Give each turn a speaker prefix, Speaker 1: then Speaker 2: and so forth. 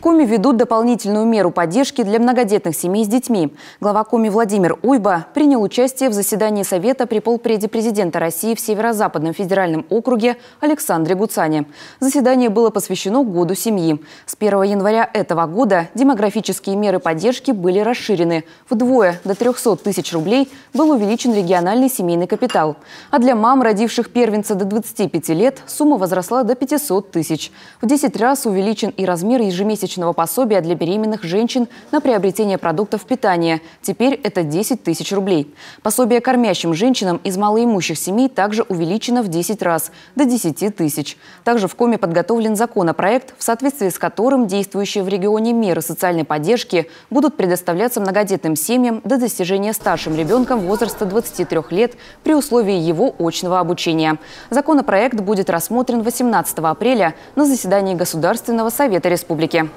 Speaker 1: Коми ведут дополнительную меру поддержки для многодетных семей с детьми. Глава Коми Владимир Уйба принял участие в заседании Совета при полпреде президента России в Северо-Западном федеральном округе Александре Гуцане. Заседание было посвящено Году семьи. С 1 января этого года демографические меры поддержки были расширены. Вдвое до 300 тысяч рублей был увеличен региональный семейный капитал. А для мам, родивших первенца до 25 лет, сумма возросла до 500 тысяч. В 10 раз увеличен и размер ежемесячного месячного пособия для беременных женщин на приобретение продуктов питания. Теперь это 10 тысяч рублей. Пособие кормящим женщинам из малоимущих семей также увеличено в 10 раз – до 10 тысяч. Также в Коме подготовлен законопроект, в соответствии с которым действующие в регионе меры социальной поддержки будут предоставляться многодетным семьям до достижения старшим ребенком возраста 23 лет при условии его очного обучения. Законопроект будет рассмотрен 18 апреля на заседании Государственного совета республики.